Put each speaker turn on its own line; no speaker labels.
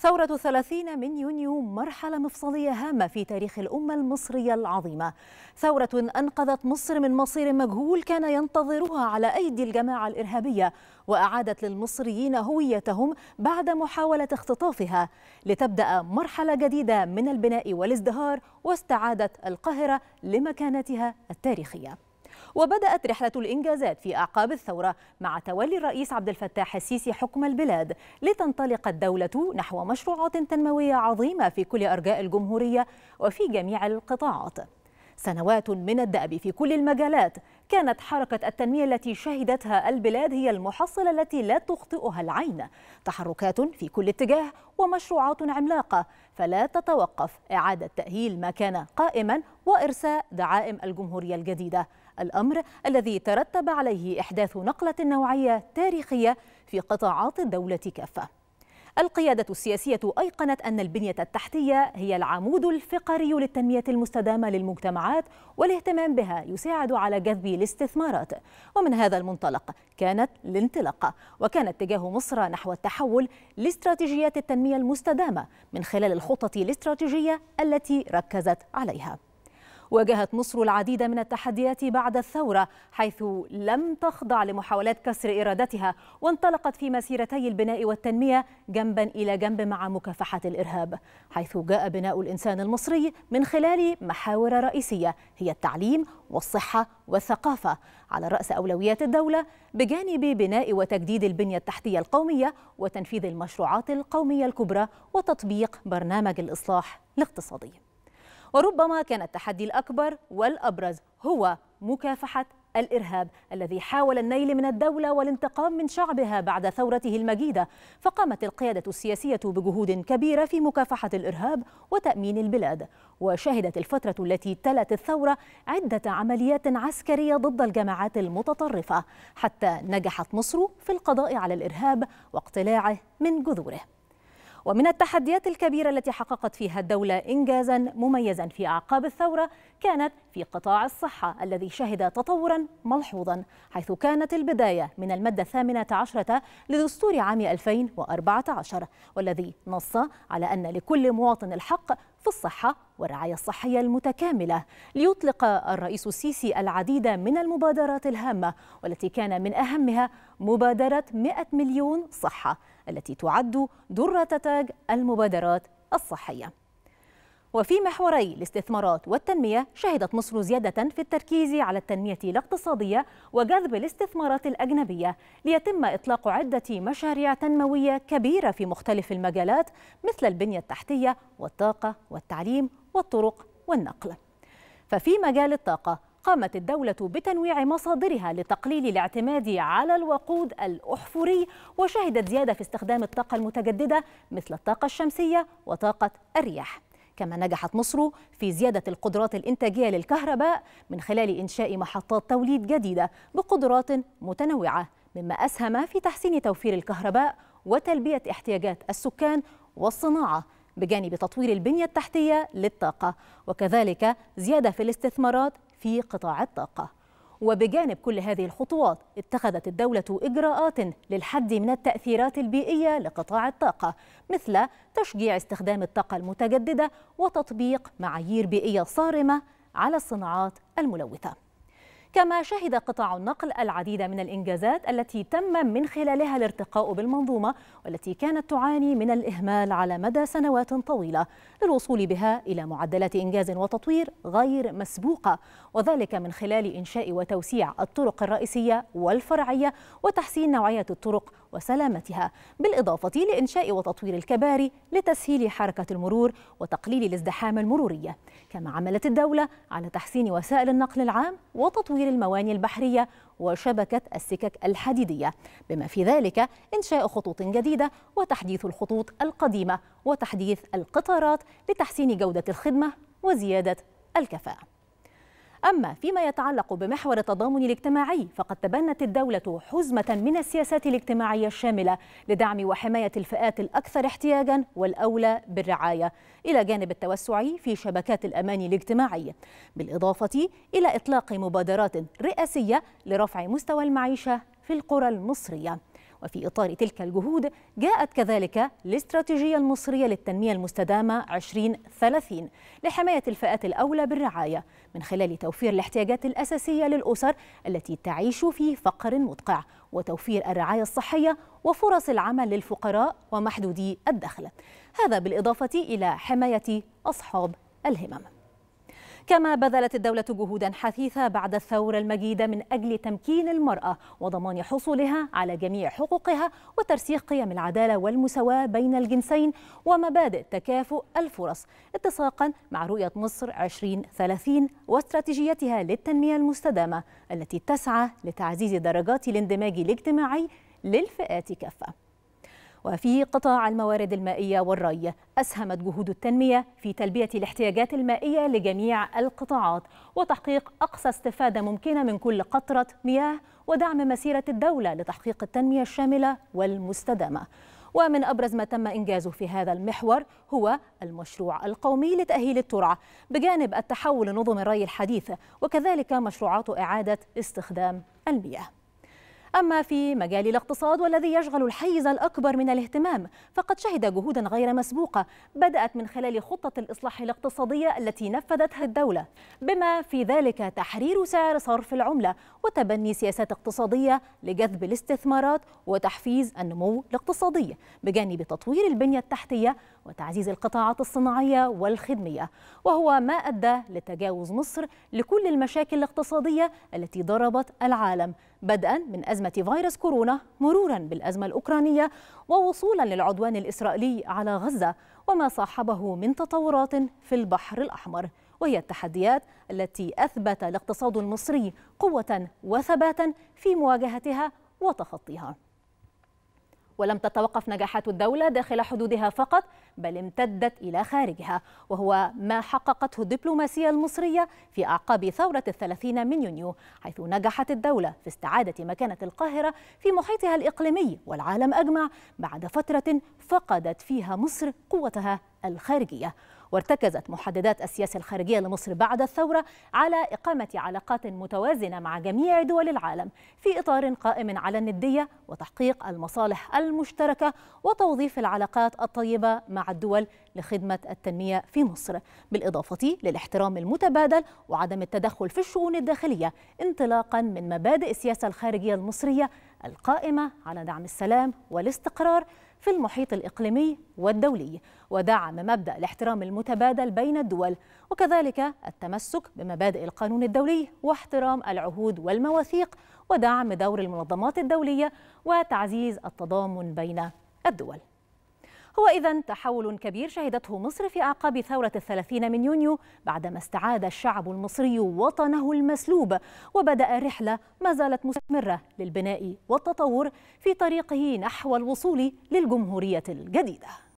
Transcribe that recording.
ثورة الثلاثين من يونيو مرحلة مفصلية هامة في تاريخ الأمة المصرية العظيمة ثورة أنقذت مصر من مصير مجهول كان ينتظرها على أيدي الجماعة الإرهابية وأعادت للمصريين هويتهم بعد محاولة اختطافها لتبدأ مرحلة جديدة من البناء والازدهار واستعادة القاهرة لمكانتها التاريخية وبدأت رحلة الإنجازات في أعقاب الثورة مع تولي الرئيس عبد الفتاح السيسي حكم البلاد لتنطلق الدولة نحو مشروعات تنموية عظيمة في كل أرجاء الجمهورية وفي جميع القطاعات سنوات من الدأب في كل المجالات كانت حركة التنمية التي شهدتها البلاد هي المحصلة التي لا تخطئها العين تحركات في كل اتجاه ومشروعات عملاقة فلا تتوقف إعادة تأهيل ما كان قائما وإرساء دعائم الجمهورية الجديدة الأمر الذي ترتب عليه إحداث نقلة نوعية تاريخية في قطاعات الدولة كافة القيادة السياسية أيقنت أن البنية التحتية هي العمود الفقري للتنمية المستدامة للمجتمعات والاهتمام بها يساعد على جذب الاستثمارات ومن هذا المنطلق كانت الانطلاقة وكان اتجاه مصر نحو التحول لاستراتيجيات التنمية المستدامة من خلال الخطط الاستراتيجية التي ركزت عليها واجهت مصر العديد من التحديات بعد الثورة حيث لم تخضع لمحاولات كسر إرادتها وانطلقت في مسيرتي البناء والتنمية جنبا إلى جنب مع مكافحة الإرهاب حيث جاء بناء الإنسان المصري من خلال محاور رئيسية هي التعليم والصحة والثقافة على رأس أولويات الدولة بجانب بناء وتجديد البنية التحتية القومية وتنفيذ المشروعات القومية الكبرى وتطبيق برنامج الإصلاح الاقتصادي وربما كان التحدي الأكبر والأبرز هو مكافحة الإرهاب الذي حاول النيل من الدولة والانتقام من شعبها بعد ثورته المجيدة فقامت القيادة السياسية بجهود كبيرة في مكافحة الإرهاب وتأمين البلاد وشهدت الفترة التي تلت الثورة عدة عمليات عسكرية ضد الجماعات المتطرفة حتى نجحت مصر في القضاء على الإرهاب واقتلاعه من جذوره ومن التحديات الكبيرة التي حققت فيها الدولة إنجازا مميزا في أعقاب الثورة كانت في قطاع الصحة الذي شهد تطورا ملحوظا حيث كانت البداية من المادة الثامنة عشرة لدستور عام 2014 والذي نص على أن لكل مواطن الحق في الصحة والرعاية الصحية المتكاملة ليطلق الرئيس السيسي العديد من المبادرات الهامة والتي كان من أهمها مبادرة 100 مليون صحة التي تعد درة تاج المبادرات الصحية وفي محوري الاستثمارات والتنمية شهدت مصر زيادة في التركيز على التنمية الاقتصادية وجذب الاستثمارات الأجنبية ليتم إطلاق عدة مشاريع تنموية كبيرة في مختلف المجالات مثل البنية التحتية والطاقة والتعليم والطرق والنقل ففي مجال الطاقة قامت الدولة بتنويع مصادرها لتقليل الاعتماد على الوقود الأحفوري وشهدت زيادة في استخدام الطاقة المتجددة مثل الطاقة الشمسية وطاقة الرياح كما نجحت مصر في زيادة القدرات الإنتاجية للكهرباء من خلال إنشاء محطات توليد جديدة بقدرات متنوعة مما أسهم في تحسين توفير الكهرباء وتلبية احتياجات السكان والصناعة بجانب تطوير البنية التحتية للطاقة وكذلك زيادة في الاستثمارات في قطاع الطاقة وبجانب كل هذه الخطوات اتخذت الدولة إجراءات للحد من التأثيرات البيئية لقطاع الطاقة مثل تشجيع استخدام الطاقة المتجددة وتطبيق معايير بيئية صارمة على الصناعات الملوثة كما شهد قطاع النقل العديد من الإنجازات التي تم من خلالها الارتقاء بالمنظومة والتي كانت تعاني من الإهمال على مدى سنوات طويلة للوصول بها إلى معدلات إنجاز وتطوير غير مسبوقة وذلك من خلال إنشاء وتوسيع الطرق الرئيسية والفرعية وتحسين نوعية الطرق وسلامتها بالإضافة لإنشاء وتطوير الكباري لتسهيل حركة المرور وتقليل الازدحام المرورية كما عملت الدولة على تحسين وسائل النقل العام وتطوير المواني البحرية وشبكة السكك الحديدية بما في ذلك إنشاء خطوط جديدة وتحديث الخطوط القديمة وتحديث القطارات لتحسين جودة الخدمة وزيادة الكفاءة أما فيما يتعلق بمحور التضامن الاجتماعي فقد تبنت الدولة حزمة من السياسات الاجتماعية الشاملة لدعم وحماية الفئات الأكثر احتياجا والأولى بالرعاية إلى جانب التوسع في شبكات الأمان الاجتماعي بالإضافة إلى إطلاق مبادرات رئاسية لرفع مستوى المعيشة في القرى المصرية وفي إطار تلك الجهود جاءت كذلك الاستراتيجية المصرية للتنمية المستدامة 2030 لحماية الفئات الأولى بالرعاية من خلال توفير الاحتياجات الأساسية للأسر التي تعيش في فقر مدقع وتوفير الرعاية الصحية وفرص العمل للفقراء ومحدودي الدخل هذا بالإضافة إلى حماية أصحاب الهمم كما بذلت الدولة جهودا حثيثة بعد الثورة المجيدة من أجل تمكين المرأة وضمان حصولها على جميع حقوقها وترسيخ قيم العدالة والمساواة بين الجنسين ومبادئ تكافؤ الفرص اتساقا مع رؤية مصر 2030 واستراتيجيتها للتنمية المستدامة التي تسعى لتعزيز درجات الاندماج الاجتماعي للفئات كافة وفي قطاع الموارد المائية والري أسهمت جهود التنمية في تلبية الاحتياجات المائية لجميع القطاعات وتحقيق أقصى استفادة ممكنة من كل قطرة مياه ودعم مسيرة الدولة لتحقيق التنمية الشاملة والمستدامة ومن أبرز ما تم إنجازه في هذا المحور هو المشروع القومي لتأهيل الترعة بجانب التحول لنظم الري الحديثة وكذلك مشروعات إعادة استخدام المياه أما في مجال الاقتصاد والذي يشغل الحيز الأكبر من الاهتمام فقد شهد جهودا غير مسبوقة بدأت من خلال خطة الإصلاح الاقتصادية التي نفذتها الدولة بما في ذلك تحرير سعر صرف العملة وتبني سياسات اقتصادية لجذب الاستثمارات وتحفيز النمو الاقتصادي بجانب تطوير البنية التحتية وتعزيز القطاعات الصناعية والخدمية وهو ما أدى لتجاوز مصر لكل المشاكل الاقتصادية التي ضربت العالم بدءا من أزمة فيروس كورونا مرورا بالأزمة الأوكرانية ووصولا للعدوان الإسرائيلي على غزة وما صاحبه من تطورات في البحر الأحمر وهي التحديات التي أثبت الاقتصاد المصري قوة وثباتا في مواجهتها وتخطيها ولم تتوقف نجاحات الدولة داخل حدودها فقط بل امتدت إلى خارجها وهو ما حققته الدبلوماسية المصرية في أعقاب ثورة الثلاثين من يونيو حيث نجحت الدولة في استعادة مكانة القاهرة في محيطها الإقليمي والعالم أجمع بعد فترة فقدت فيها مصر قوتها الخارجية وارتكزت محددات السياسة الخارجية لمصر بعد الثورة على إقامة علاقات متوازنة مع جميع دول العالم في إطار قائم على الندية وتحقيق المصالح المشتركة وتوظيف العلاقات الطيبة مع الدول لخدمة التنمية في مصر بالإضافة للاحترام المتبادل وعدم التدخل في الشؤون الداخلية انطلاقا من مبادئ السياسة الخارجية المصرية القائمة على دعم السلام والاستقرار في المحيط الإقليمي والدولي ودعم مبدأ الاحترام المتبادل بين الدول وكذلك التمسك بمبادئ القانون الدولي واحترام العهود والمواثيق ودعم دور المنظمات الدولية وتعزيز التضامن بين الدول هو إذا تحول كبير شهدته مصر في أعقاب ثورة الثلاثين من يونيو بعدما استعاد الشعب المصري وطنه المسلوب وبدأ رحلة ما زالت مستمرة للبناء والتطور في طريقه نحو الوصول للجمهورية الجديدة